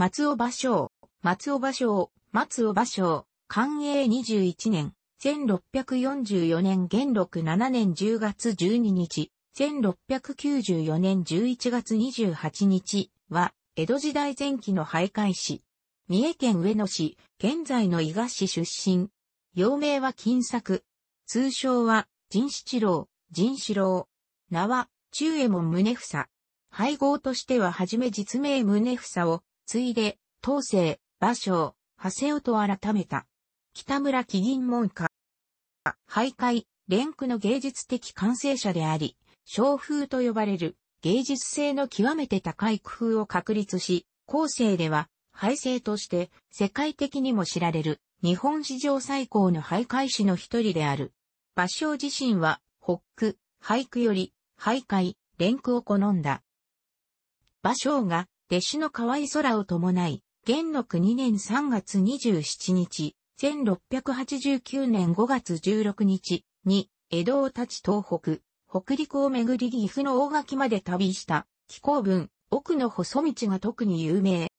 松尾芭蕉、松尾芭蕉、松尾芭蕉、寛永21年、1644年元禄7年10月12日、1694年11月28日は、江戸時代前期の徘徊市。三重県上野市、現在の伊賀市出身。幼名は金作。通称は、人七郎、人四郎。名は、中右衛門宗房。配合としてははじめ実名宗房を、次いで、当世、芭蕉、長谷尾と改めた。北村起銀門下。徘徊、連句の芸術的完成者であり、小風と呼ばれる芸術性の極めて高い工夫を確立し、後世では、廃生として世界的にも知られる日本史上最高の徘徊師の一人である。芭蕉自身は、北句、俳句より、徘徊、連句を好んだ。芭蕉が弟子の河合空を伴い、元禄2年3月27日、1689年5月16日に、江戸を立ち東北、北陸を巡り岐阜の大垣まで旅した、気候文、奥の細道が特に有名。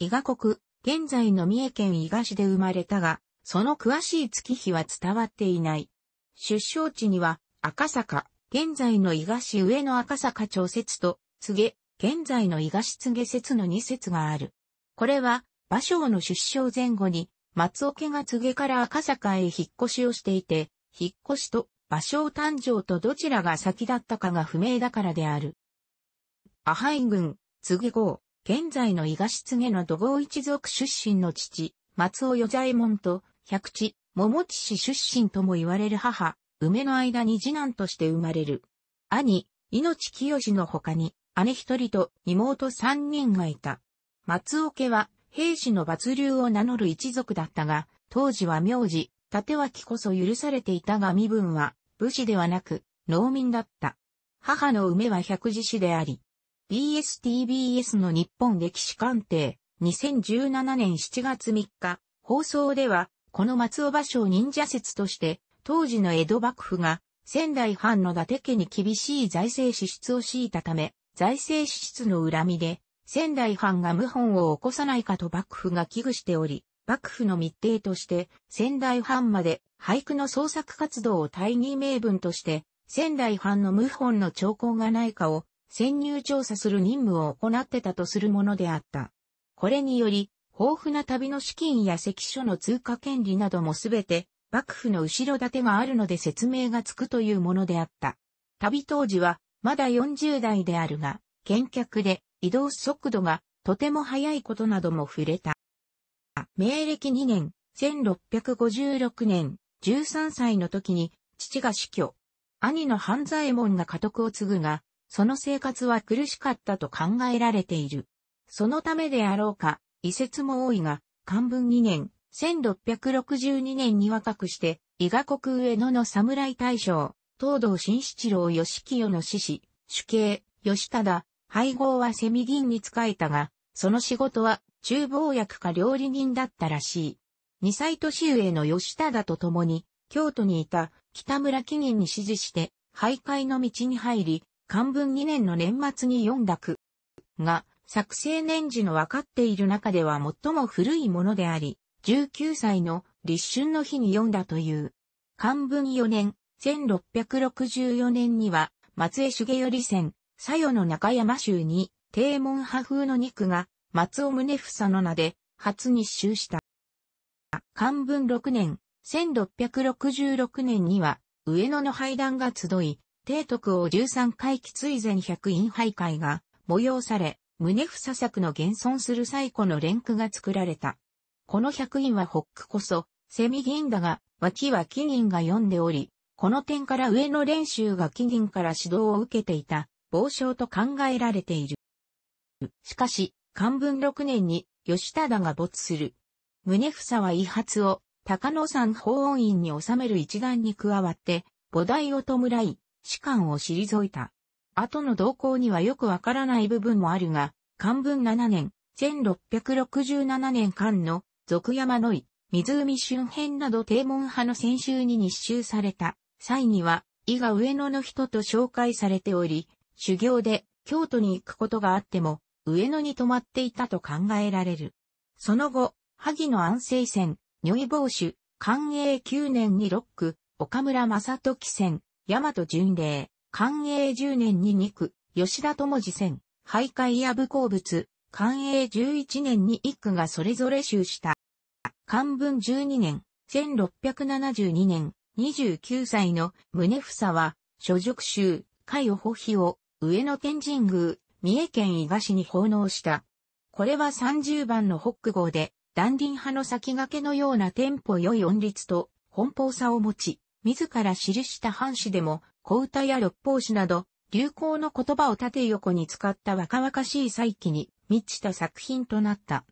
伊賀国、現在の三重県伊賀市で生まれたが、その詳しい月日は伝わっていない。出生地には、赤坂、現在の伊賀市上の赤坂調節と、告げ、現在の伊賀つげ説の2説がある。これは、馬匠の出生前後に、松岡が柘げから赤坂へ引っ越しをしていて、引っ越しと馬匠誕生とどちらが先だったかが不明だからである。アハイ軍、柘植号、現在の伊賀つげの土豪一族出身の父、松尾与左衛門と、百地、桃地市出身とも言われる母、梅の間に次男として生まれる。兄、命清の他に、姉一人と妹三人がいた。松尾家は兵士の抜流を名乗る一族だったが、当時は名字、立脇こそ許されていたが身分は武士ではなく農民だった。母の梅は百字氏であり、BSTBS の日本歴史鑑定2017年7月3日放送ではこの松尾芭蕉忍者説として当時の江戸幕府が仙台藩の伊達家に厳しい財政支出を強いたため財政支出の恨みで、仙台藩が謀反を起こさないかと幕府が危惧しており、幕府の密偵として、仙台藩まで俳句の創作活動を大義名分として、仙台藩の謀反の兆候がないかを潜入調査する任務を行ってたとするものであった。これにより、豊富な旅の資金や関所の通貨権利などもすべて、幕府の後ろ盾があるので説明がつくというものであった。旅当時は、まだ40代であるが、見客で移動速度がとても速いことなども触れた。明暦2年、1656年、13歳の時に父が死去。兄の半左衛門が家督を継ぐが、その生活は苦しかったと考えられている。そのためであろうか、遺説も多いが、漢文2年、1662年に若くして、伊賀国上野の侍大将、東道新七郎義清の志子、主刑、義忠、配合はセミ銀に仕えたが、その仕事は厨房役か料理人だったらしい。二歳年上の義忠と共に、京都にいた北村紀銀に指示して、徘徊の道に入り、漢文2年の年末に読んだ句。が、作成年時の分かっている中では最も古いものであり、19歳の立春の日に読んだという。漢文4年、1664年には、松江重頼線、佐与の中山州に、定門派風の肉が、松尾宗房の名で、初に収した。漢文6年、1666年には、上野の廃団が集い、帝徳を13回帰追前百院廃会が催され、宗房作の現存する最古の連句が作られた。この百院は北区こそ、セミ銀だが、脇は木銀が読んでおり、この点から上野練習が金銀から指導を受けていた、傍聴と考えられている。しかし、漢文6年に、吉忠が没する。宗房は遺発を、高野山法音院に収める一団に加わって、菩提を弔い、士官を退いた。後の動向にはよくわからない部分もあるが、漢文7年、1667年間の、俗山の井、湖周辺など低門派の先週に日周された、際には、伊が上野の人と紹介されており、修行で京都に行くことがあっても、上野に泊まっていたと考えられる。その後、萩野安政戦、如意坊主、寛永9年に6区、岡村正時戦、大和巡礼、寛永10年に2区、吉田智次戦、徘徊や武鉱物、寛永11年に1区がそれぞれ集した。漢文12年、1672年、29歳の宗房は、所属州、海を保費を、上野天神宮、三重県伊賀市に奉納した。これは30番の北号で、断輪派の先駆けのようなテンポ良い音律と、奔放さを持ち、自ら記した藩士でも、小歌や六法詩など、流行の言葉を縦横に使った若々しい再起に満ちた作品となった。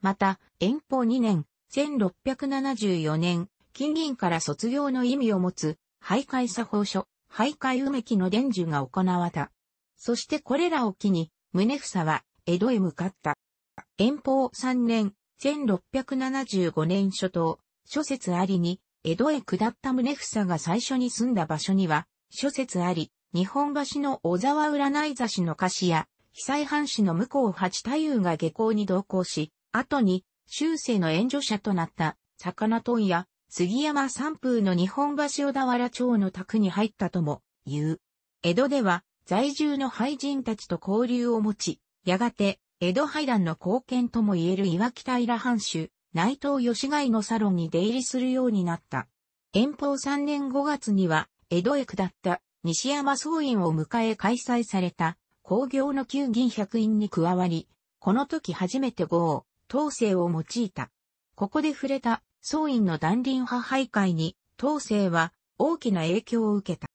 また、遠方2年、1674年、金銀から卒業の意味を持つ、徘徊作法書、徘徊梅木の伝授が行われた。そしてこれらを機に、宗房は江戸へ向かった。遠方3年、1675年初頭、諸説ありに、江戸へ下った宗房が最初に住んだ場所には、諸説あり、日本橋の小沢占い座しの歌詞や、被災藩士の向こう八太夫が下校に同行し、後に、終生の援助者となった、魚問屋、杉山三風の日本橋小田原町の宅に入ったとも言う。江戸では在住の俳人たちと交流を持ち、やがて江戸廃団の貢献とも言える岩木平藩主、内藤義貝のサロンに出入りするようになった。遠方3年5月には江戸へ下った西山総院を迎え開催された工業の旧銀百院に加わり、この時初めて豪、を、統制を用いた。ここで触れた総院の断林派徘徊に、東世は大きな影響を受けた。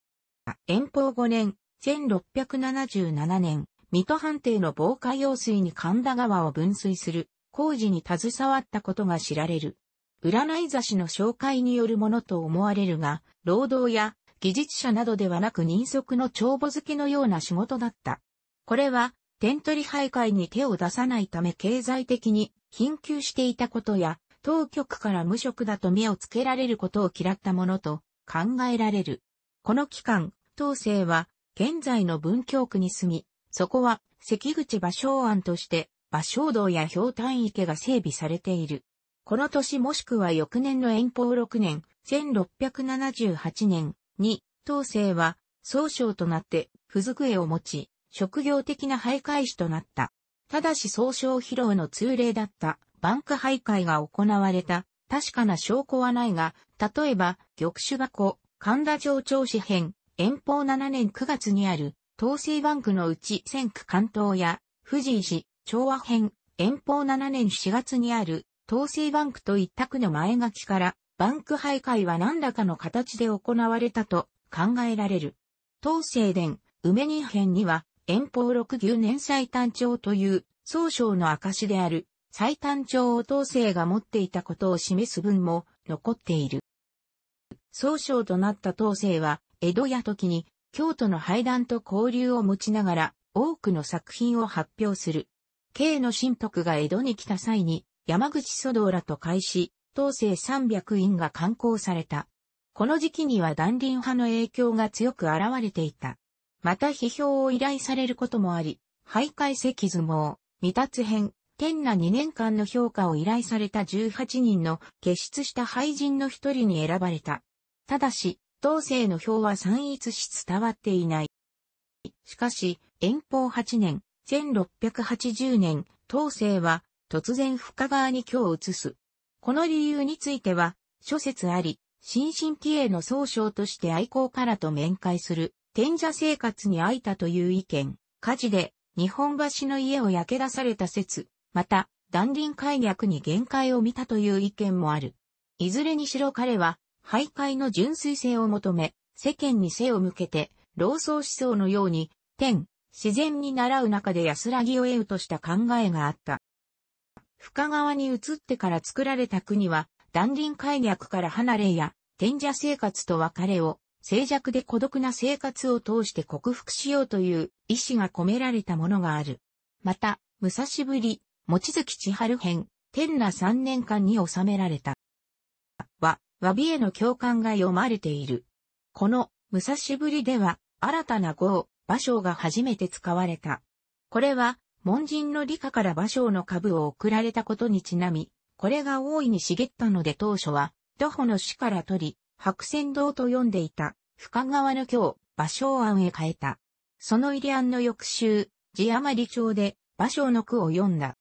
遠方5年、1677年、水戸藩邸の防火用水に神田川を分水する工事に携わったことが知られる。占い雑誌の紹介によるものと思われるが、労働や技術者などではなく人足の帳簿付けのような仕事だった。これは、点取り徘徊に手を出さないため経済的に貧窮していたことや、当局から無職だと目をつけられることを嫌ったものと考えられる。この期間、当世は現在の文京区に住み、そこは関口芭蕉庵として芭蕉堂や氷炭池が整備されている。この年もしくは翌年の延宝6年、1678年に、当世は総称となって不絵を持ち、職業的な徘徊士となった。ただし総称披露の通例だったバンク徘徊が行われた、確かな証拠はないが、例えば、玉種箱、神田城長市編、遠方7年9月にある、東西バンクのうち千区関東や、藤井市、調和編、遠方7年4月にある、東西バンクと一択の前書きから、バンク徘徊は何らかの形で行われたと考えられる。東西伝、梅二編には、遠方六牛年祭誕生という、総称の証である、最短長を答生が持っていたことを示す文も残っている。総称となった統制は、江戸や時に、京都の廃団と交流を持ちながら、多くの作品を発表する。京の神徳が江戸に来た際に、山口書道らと開始、統制300院が刊行された。この時期には断輪派の影響が強く現れていた。また批評を依頼されることもあり、徘徊石相撲、未達編、天那2年間の評価を依頼された18人の傑出した廃人の一人に選ばれた。ただし、当世の票は散逸し伝わっていない。しかし、遠方8年、1680年、当世は突然深川に居を移す。この理由については、諸説あり、新進気鋭の総称として愛好からと面会する、天者生活に会いたという意見、火事で日本橋の家を焼け出された説、また、断輪解逆に限界を見たという意見もある。いずれにしろ彼は、徘徊の純粋性を求め、世間に背を向けて、老僧思想のように、天、自然に習う中で安らぎを得うとした考えがあった。深川に移ってから作られた国は、断輪解逆から離れや、天者生活と別れを、静寂で孤独な生活を通して克服しようという意志が込められたものがある。また、武蔵ぶり、餅月千春編、天那三年間に収められた。は、和美への共感が読まれている。この、武蔵ぶりでは、新たな語を、馬章が初めて使われた。これは、門人の理科から馬蕉の株を送られたことにちなみ、これが大いに茂ったので当初は、徒歩の死から取り、白仙堂と読んでいた、深川の京、馬蕉案へ変えた。その入り案の翌週、字余り町で、馬蕉の句を読んだ。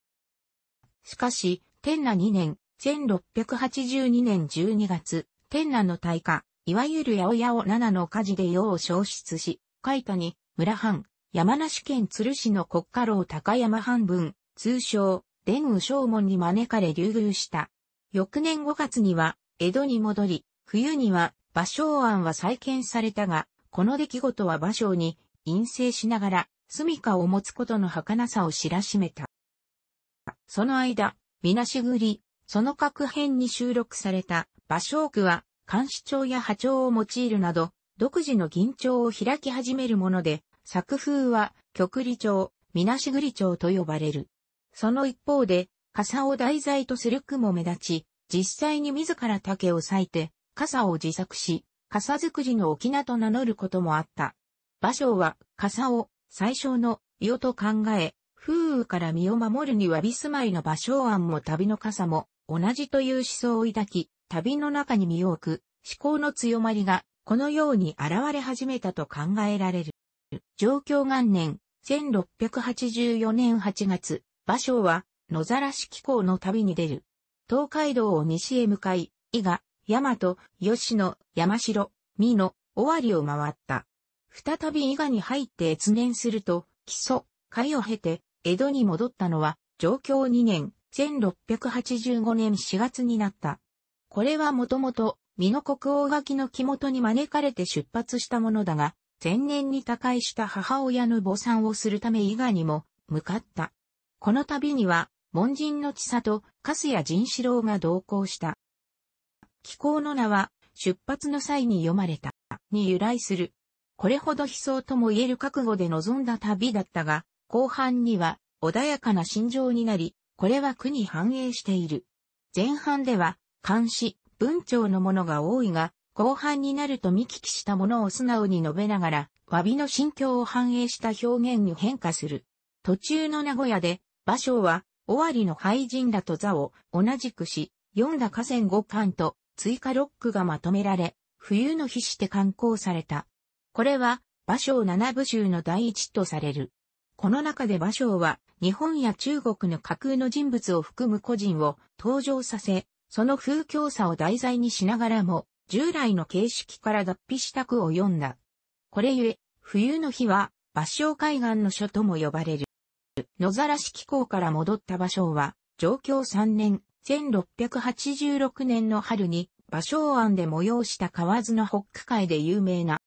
しかし、天那2年、1682年12月、天那の大火、いわゆる八百屋を七の火事で世を消失し、海田に、村藩、山梨県鶴市の国家老高山藩分、通称、伝右正門に招かれ流遇した。翌年5月には、江戸に戻り、冬には、芭蕉庵は再建されたが、この出来事は芭蕉に、陰性しながら、住処を持つことの儚さを知らしめた。その間、みなしぐり、その各編に収録された芭蕉句は、監視帳や波長を用いるなど、独自の銀帳を開き始めるもので、作風は、極理帳、みなしぐり帳と呼ばれる。その一方で、傘を題材とする句も目立ち、実際に自ら竹を裂いて、傘を自作し、傘作りの翁と名乗ることもあった。芭蕉は、傘を最小の世と考え、風雨から身を守るにはビスマイの場所案も旅の傘も同じという思想を抱き、旅の中に身を置く思考の強まりがこのように現れ始めたと考えられる。状況元年1684年8月、馬匠は野ざらし気候の旅に出る。東海道を西へ向かい、伊賀、大和、吉野、山城、美濃、尾張を回った。再び伊賀に入って越年すると、基礎、海を経て、江戸に戻ったのは、上京2年、1685年4月になった。これはもともと、美濃国王垣の木元に招かれて出発したものだが、前年に他界した母親の母産をするため伊賀にも向かった。この旅には、門人の千里、粕谷仁四郎が同行した。気候の名は、出発の際に読まれた、に由来する。これほど悲壮とも言える覚悟で臨んだ旅だったが、後半には穏やかな心情になり、これは苦に反映している。前半では、漢詩、文章のものが多いが、後半になると見聞きしたものを素直に述べながら、詫びの心境を反映した表現に変化する。途中の名古屋で、芭蕉は、尾張の廃人らと座を同じくし、読んだ河川五巻と追加六句がまとめられ、冬の日して刊行された。これは、芭蕉七部集の第一とされる。この中で馬匠は日本や中国の架空の人物を含む個人を登場させ、その風況さを題材にしながらも、従来の形式から脱皮した句を読んだ。これゆえ、冬の日は、馬匠海岸の書とも呼ばれる。野ざらし気候から戻った馬匠は、上京3年、1686年の春に、馬匠庵で催した河津の北区会で有名な、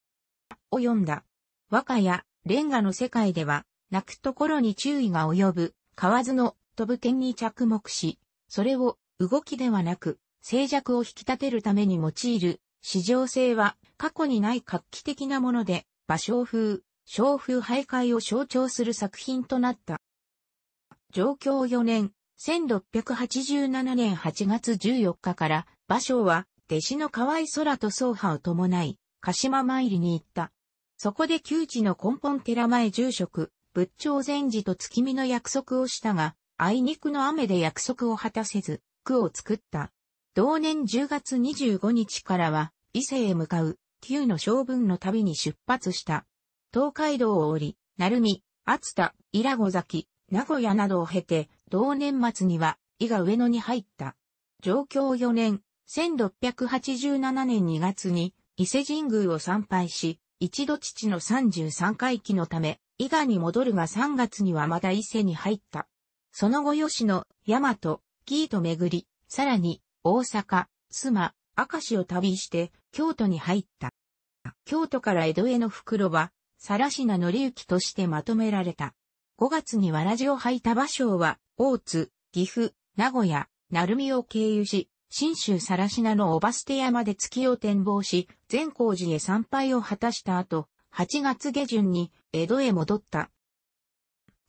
を読んだ。和歌や、レンガの世界では、泣くところに注意が及ぶ、河津の飛ぶ点に着目し、それを動きではなく、静寂を引き立てるために用いる、市場性は過去にない画期的なもので、芭蕉風、小風徘徊を象徴する作品となった。上京4年、1687年8月14日から、芭蕉は、弟子の河合空と宗派を伴い、鹿島参りに行った。そこで旧知の根本寺前住職、仏頂禅師と月見の約束をしたが、あいにくの雨で約束を果たせず、句を作った。同年10月25日からは、伊勢へ向かう、旧の将軍の旅に出発した。東海道を降り、鳴海、熱田、伊良子崎、名古屋などを経て、同年末には、伊賀上野に入った。上京4年、1687年2月に、伊勢神宮を参拝し、一度父の33回忌のため、伊賀に戻るが3月にはまだ伊勢に入った。その後吉野、大和、紀伊と巡り、さらに、大阪、須磨、明石を旅して、京都に入った。京都から江戸への袋は、のりゆきとしてまとめられた。5月にわらじを履いた場所は、大津、岐阜、名古屋、鳴海を経由し、新州シナのオバステ山で月を展望し、善光寺へ参拝を果たした後、8月下旬に江戸へ戻った。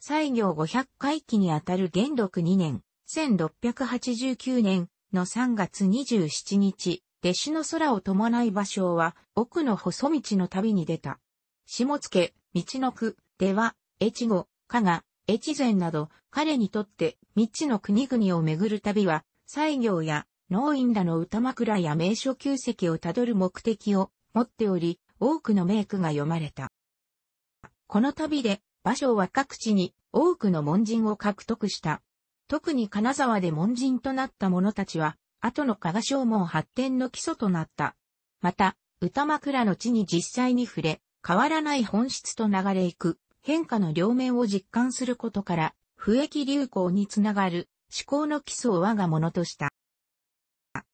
西行五百回帰にあたる元禄二年、1689年の3月27日、弟子の空を伴い場所は、奥の細道の旅に出た。下野、道の区、出羽、越後、加賀、越前など、彼にとって、道の国々を巡る旅は、西行や農院らの歌枕や名所旧跡をたどる目的を持っており、多くの名句が読まれた。この旅で、芭蕉は各地に多くの門人を獲得した。特に金沢で門人となった者たちは、後の加賀商門発展の基礎となった。また、歌枕の地に実際に触れ、変わらない本質と流れ行く変化の両面を実感することから、不益流行につながる思考の基礎を我がものとした。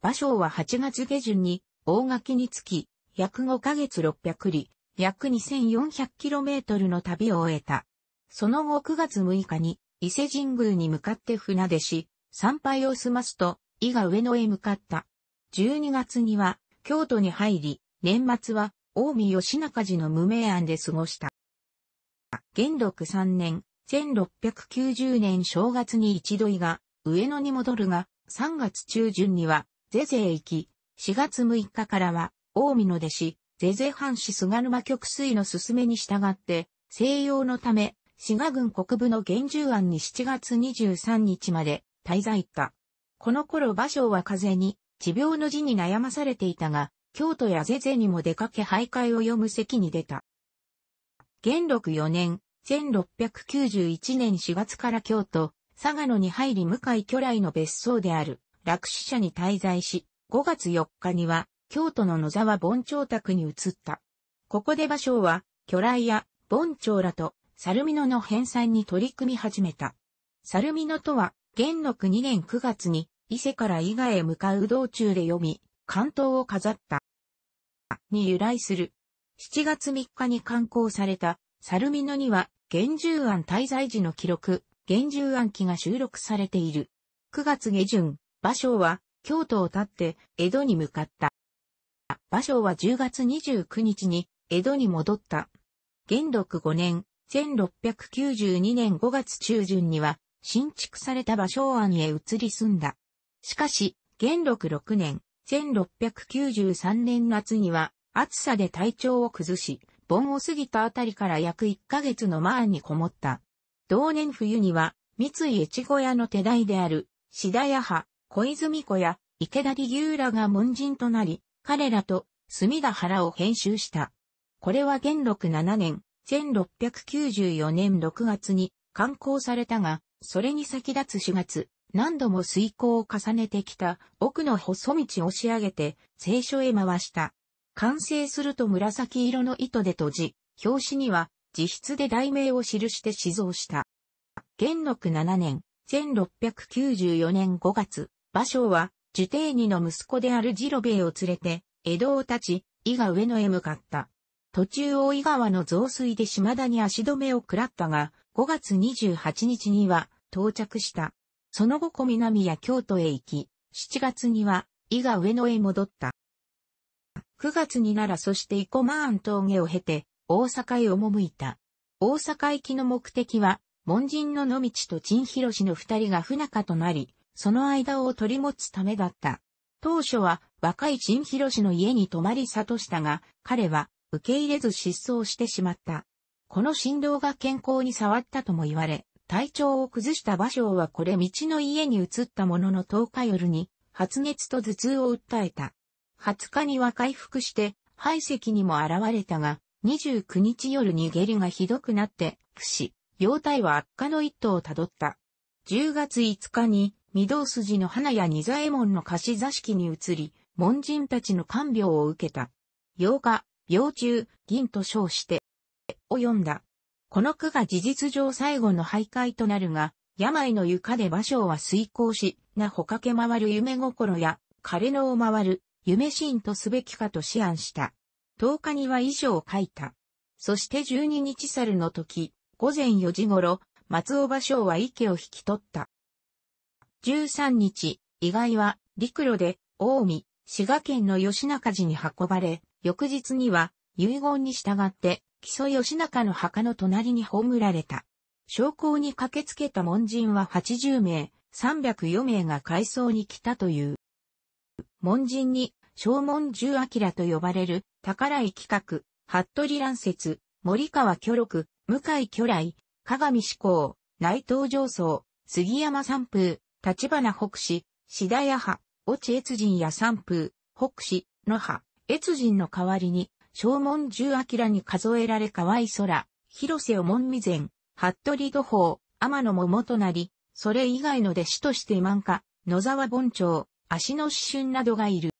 芭蕉は8月下旬に大垣につき、約5ヶ月600里、約 2400km の旅を終えた。その後9月6日に伊勢神宮に向かって船出し、参拝を済ますと、伊賀上野へ向かった。12月には京都に入り、年末は近江吉中寺の無名庵で過ごした。元禄3年、1690年正月に一度伊賀、上野に戻るが、3月中旬には、是々行き、4月6日からは、近江の弟子、ゼゼ藩士菅沼局水の勧めに従って、西洋のため、滋賀郡国部の厳重案に7月23日まで滞在った。この頃馬将は風に、持病の字に悩まされていたが、京都やゼゼにも出かけ徘徊を読む席に出た。元禄4年、1691年4月から京都、佐賀野に入り向井巨来の別荘である、落死者に滞在し、5月4日には京都の野沢盆長宅に移った。ここで芭蕉は、巨来や盆長らと、猿ミ野の編纂に取り組み始めた。猿ミ野とは、元禄2年9月に、伊勢から伊賀へ向かう道中で読み、関東を飾った。に由来する。7月3日に刊行された、猿ミ野には、厳重案滞在時の記録、厳重案記が収録されている。9月下旬、芭蕉は、京都を立って、江戸に向かった。馬匠は10月29日に江戸に戻った。元禄5年、1692年5月中旬には、新築された馬匠庵へ移り住んだ。しかし、元禄6年、1693年夏には、暑さで体調を崩し、盆を過ぎたあたりから約1ヶ月の前にこもった。同年冬には、三井越後屋の手代である、志田屋派、小泉子屋、池田利牛らが門人となり、彼らと墨田原を編集した。これは元禄7年、1694年6月に刊行されたが、それに先立つ4月、何度も遂行を重ねてきた奥の細道を仕上げて聖書へ回した。完成すると紫色の糸で閉じ、表紙には自筆で題名を記して寄蔵した。元禄7年、1694年5月、場所はジュテーニの息子であるジロベイを連れて、江戸を立ち、伊賀上野へ向かった。途中大井川の増水で島田に足止めを食らったが、5月28日には到着した。その後小南や京都へ行き、7月には伊賀上野へ戻った。9月にならそして生駒庵峠を経て、大阪へ赴いた。大阪行きの目的は、門人の野道と陳広氏の二人が不仲となり、その間を取り持つためだった。当初は若い陳広氏の家に泊まり里したが、彼は受け入れず失踪してしまった。この振動が健康に触ったとも言われ、体調を崩した場所はこれ道の家に移ったものの10日夜に発熱と頭痛を訴えた。20日には回復して排斥にも現れたが、29日夜に下痢がひどくなって、不死、容体は悪化の一途をたどった。10月5日に御堂筋の花屋二左衛門の貸し座敷に移り、門人たちの看病を受けた。8日、病中、銀と称して、を読んだ。この句が事実上最後の徘徊となるが、病の床で芭蕉は遂行し、なほかけ回る夢心や、枯れ野を回る、夢心とすべきかと思案した。10日には以上書いた。そして12日猿の時、午前4時頃、松尾芭蕉は池を引き取った。13日、意外は陸路で近江、滋賀県の吉中寺に運ばれ、翌日には遺言に従って木曽吉中の墓の隣に葬られた。証拠に駆けつけた門人は80名、304名が改装に来たという。門人に、正門十明と呼ばれる、宝井企画、服部乱説、森川巨六、向井巨来、鏡志向、内藤上層、杉山三風、立花北氏、志田屋派、落ち越人や三風、北氏、野派、越人の代わりに、正門十明に数えられ河合空、広瀬を門未前、服部土方、天野桃となり、それ以外の弟子として漫画、野沢盆町、足の詩春などがいる。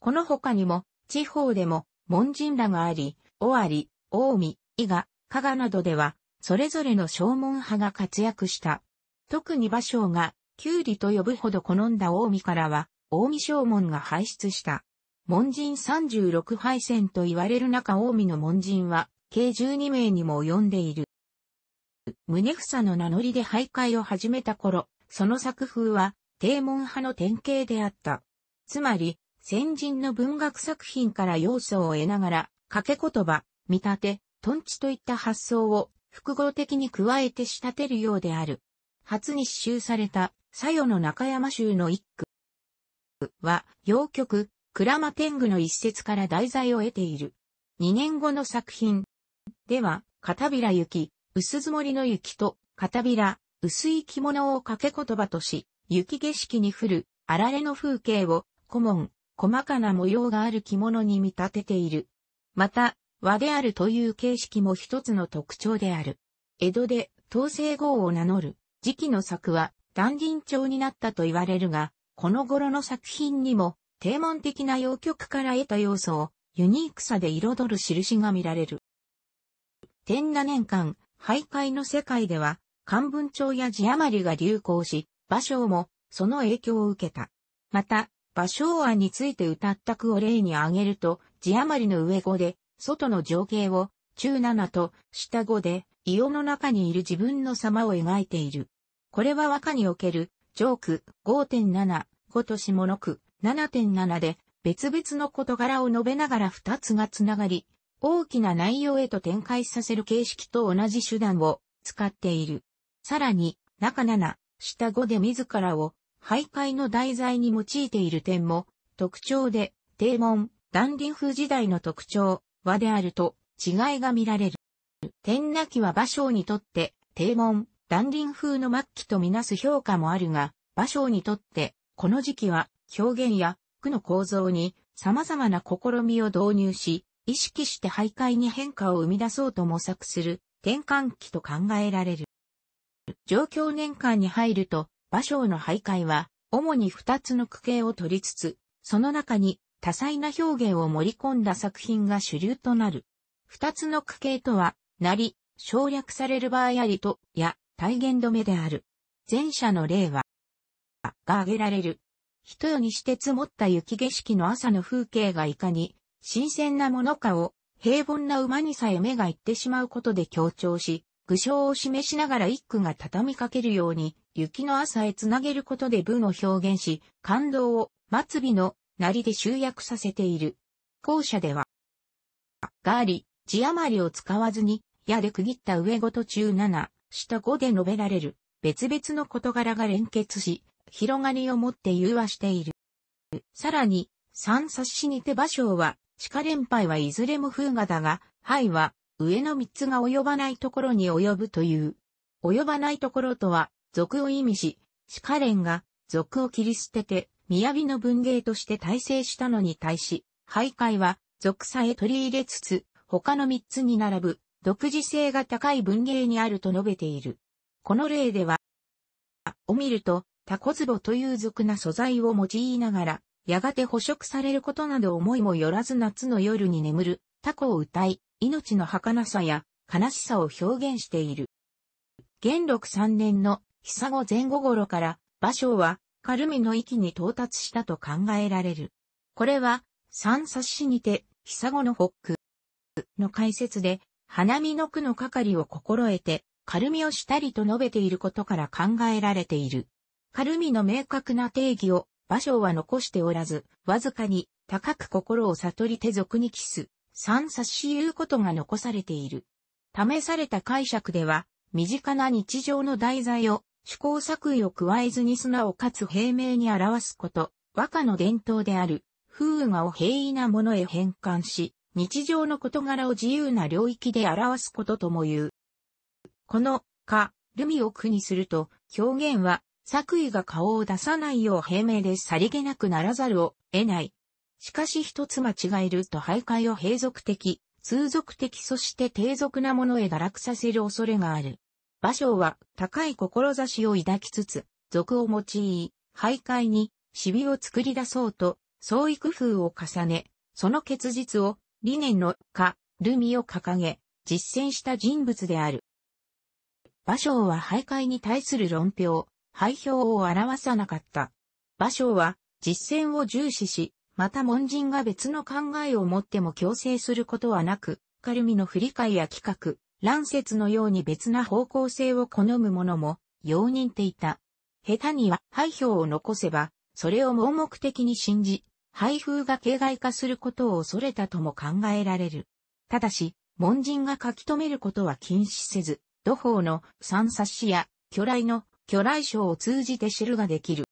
この他にも、地方でも、門人らがあり、尾張、近江、伊賀、加賀などでは、それぞれの正門派が活躍した。特に馬将が、キュウリと呼ぶほど好んだ大海からは、大海正門が排出した。門人36敗戦と言われる中大海の門人は、計12名にも及んでいる。宗房の名乗りで徘徊を始めた頃、その作風は、低門派の典型であった。つまり、先人の文学作品から要素を得ながら、掛け言葉、見立て、トンチといった発想を複合的に加えて仕立てるようである。初に刺繍された、さ与の中山州の一句は、洋曲、倉間天狗の一節から題材を得ている。二年後の作品では、片平雪、薄積もりの雪と、片平、薄い着物を掛け言葉とし、雪景色に降る、あられの風景を、古文、細かな模様がある着物に見立てている。また、和であるという形式も一つの特徴である。江戸で、東西号を名乗る。時期の作は断輪調になったと言われるが、この頃の作品にも定門的な洋曲から得た要素をユニークさで彩る印が見られる。天7年間、徘徊の世界では、漢文帳や字余りが流行し、芭蕉もその影響を受けた。また、芭蕉案について歌った句を例に挙げると、字余りの上語で、外の情景を、中七と下語で、異様の中にいる自分の様を描いている。これは和歌における、ジョーク5.7、5と下区7.7で、別々の事柄を述べながら2つがつながり、大きな内容へと展開させる形式と同じ手段を使っている。さらに、中7、下5で自らを徘徊の題材に用いている点も特徴で、低門、断輪風時代の特徴、和であると違いが見られる。天なきは芭蕉にとって、低門、断林風の末期とみなす評価もあるが、芭蕉にとって、この時期は表現や句の構造に様々な試みを導入し、意識して徘徊に変化を生み出そうと模索する転換期と考えられる。状況年間に入ると、芭蕉の徘徊は、主に二つの区形を取りつつ、その中に多彩な表現を盛り込んだ作品が主流となる。二つの区形とは、なり、省略される場合ありと、や、体現止めである。前者の例は、が挙げられる。一夜にして積もった雪景色の朝の風景がいかに新鮮なものかを平凡な馬にさえ目が行ってしまうことで強調し、具象を示しながら一句が畳みかけるように、雪の朝へつなげることで文を表現し、感動を末尾のなりで集約させている。後者では、があり、字余りを使わずに、矢で区切った上ごと中7、下語で述べられる別々の事柄が連結し、広がりをもって融和している。さらに、三冊子にて芭蕉は、鹿連敗はいずれも風雅だが、敗は、上の三つが及ばないところに及ぶという。及ばないところとは、俗を意味し、鹿連が、俗を切り捨てて、雅の文芸として大成したのに対し、徘徊は、俗さへ取り入れつつ、他の三つに並ぶ、独自性が高い文芸にあると述べている。この例では、を見ると、タコズボという俗な素材を用いながら、やがて捕食されることなど思いもよらず夏の夜に眠るタコを歌い、命の儚さや悲しさを表現している。元禄三年の久後前後頃から、芭蕉は、カルミの域に到達したと考えられる。これは、三冊子にて、久後の北クの解説で、花見の句の係を心得て、軽みをしたりと述べていることから考えられている。軽みの明確な定義を、場所は残しておらず、わずかに、高く心を悟り手俗に帰す、三冊し言うことが残されている。試された解釈では、身近な日常の題材を、趣向作為を加えずに素直かつ平明に表すこと、和歌の伝統である、風雅画を平易なものへ変換し、日常の事柄を自由な領域で表すこととも言う。この、か、ルミを区にすると、表現は、作為が顔を出さないよう平明でさりげなくならざるを得ない。しかし一つ間違えると徘徊を閉俗的、通俗的そして低俗なものへ堕落させる恐れがある。芭蕉は高い志を抱きつつ、俗を用い、徘徊に、シビを作り出そうと、創意工夫を重ね、その結実を理念のか、ルミを掲げ、実践した人物である。場所は徘徊に対する論評、廃評を表さなかった。場所は実践を重視し、また門人が別の考えを持っても強制することはなく、カルミの振り替や企画、乱説のように別な方向性を好む者も、容認っていた。下手には廃評を残せば、それを盲目的に信じ、配風が形骸化することを恐れたとも考えられる。ただし、門人が書き留めることは禁止せず、土方の三冊子や巨来の巨来書を通じて知るができる。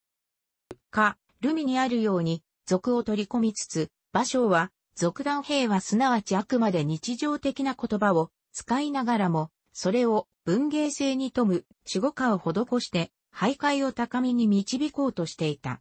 か、ルミにあるように、俗を取り込みつつ、場所は、俗談兵はすなわちあくまで日常的な言葉を使いながらも、それを文芸性に富む、守護化を施して、徘徊を高みに導こうとしていた。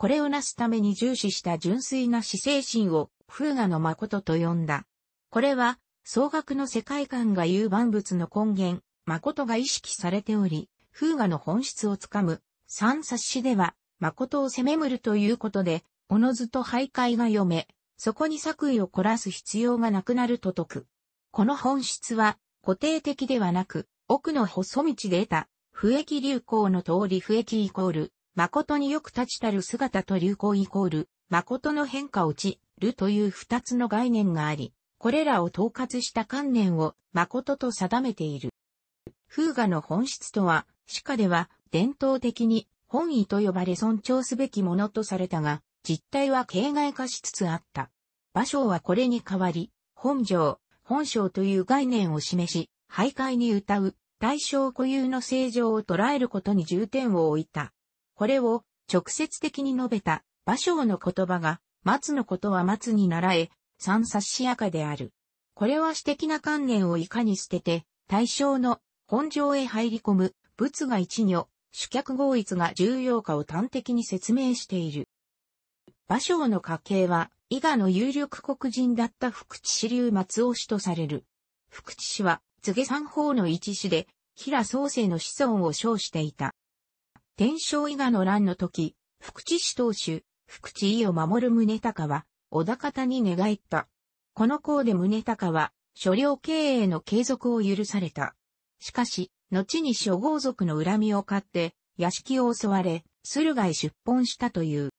これを成すために重視した純粋な死精神を風雅の誠と呼んだ。これは、総額の世界観が言う万物の根源、誠が意識されており、風雅の本質をつかむ、三冊子では、誠を責めむるということで、おのずと徘徊が読め、そこに作為を凝らす必要がなくなると説く。この本質は、固定的ではなく、奥の細道で得た、不益流行の通り不益イコール、誠によく立ちたる姿と流行イコール、誠の変化をち、るという二つの概念があり、これらを統括した観念を誠と定めている。風雅の本質とは、歯科では伝統的に本意と呼ばれ尊重すべきものとされたが、実態は形骸化しつつあった。芭蕉はこれに代わり、本上、本性という概念を示し、徘徊に歌う、対象固有の正常を捉えることに重点を置いた。これを直接的に述べた馬匠の言葉が、松のことは松に習え、三冊しやかである。これは私的な観念をいかに捨てて、対象の本上へ入り込む、仏が一如、主客合一が重要かを端的に説明している。馬匠の家系は、伊賀の有力黒人だった福地支流松尾氏とされる。福地氏は、柘植三方の一氏で、平創生の子孫を称していた。天正伊賀の乱の時、福知氏当主、福知伊を守る宗隆は、小田方に寝返った。この功で宗隆は、所領経営の継続を許された。しかし、後に諸豪族の恨みを買って、屋敷を襲われ、駿河へ出奔したという。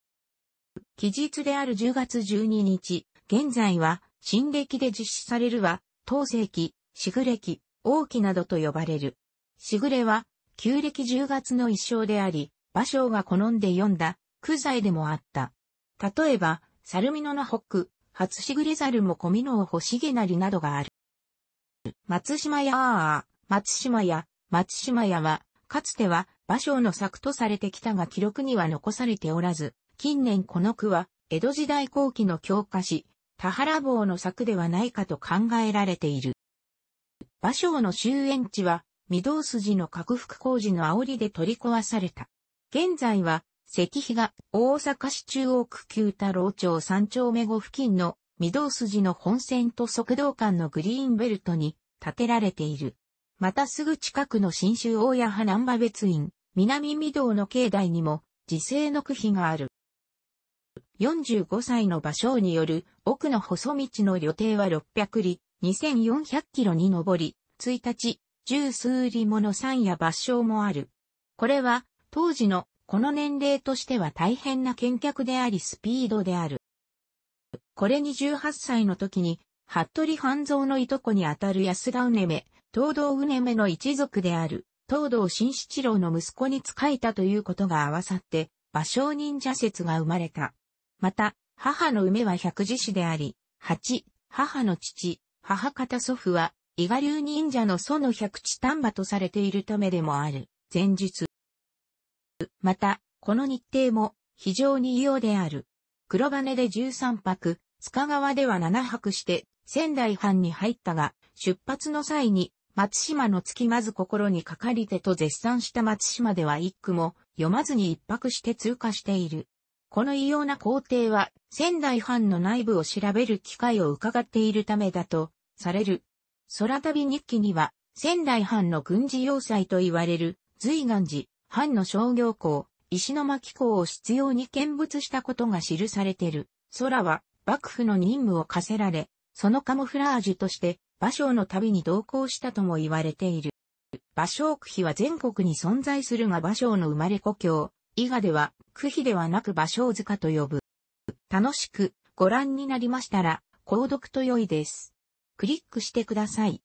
期日である10月12日、現在は、新暦で実施されるは、当世紀、しぐれ期、王紀などと呼ばれる。しぐれは、旧暦10月の一章であり、芭蕉が好んで読んだ、苦罪でもあった。例えば、サルミノの北、初しぐれ猿も小美濃を欲しげなりなどがある。松島屋ああ、松島屋、松島屋は、かつては、芭蕉の作とされてきたが記録には残されておらず、近年この句は、江戸時代後期の教科史、田原坊の作ではないかと考えられている。芭蕉の終焉地は、御堂筋の拡幅工事の煽りで取り壊された。現在は、石碑が大阪市中央区旧太郎町三丁目後付近の御堂筋の本線と側道間のグリーンベルトに建てられている。またすぐ近くの新州大谷派南場別院、南御堂の境内にも自生の区碑がある。45歳の芭蕉による奥の細道の旅程は600里、2400キロに上り、1日、十数里もの三や抜章もある。これは、当時のこの年齢としては大変な見客でありスピードである。これに18歳の時に、服部半蔵のいとこにあたる安田うねめ、東道うねめの一族である、東道新七郎の息子に仕えたということが合わさって、芭蕉忍者説が生まれた。また、母の梅は百獅師であり、八、母の父、母方祖父は伊賀流忍者の祖の百地丹波とされているためでもある、前述。また、この日程も非常に異様である。黒羽で13泊、塚川では7泊して仙台藩に入ったが、出発の際に松島の月まず心にかかりてと絶賛した松島では一句も読まずに一泊して通過している。この異様な工程は仙台藩の内部を調べる機会を伺っているためだとされる空旅日記には、仙台藩の軍事要塞と言われる、随岩寺、藩の商業港、石巻港を必要に見物したことが記されてる。空は、幕府の任務を課せられ、そのカモフラージュとして、芭蕉の旅に同行したとも言われている。芭蕉区碑は全国に存在するが芭蕉の生まれ故郷、伊賀では、区碑ではなく芭蕉塚と呼ぶ。楽しくご覧になりましたら、購読と良いです。クリックしてください。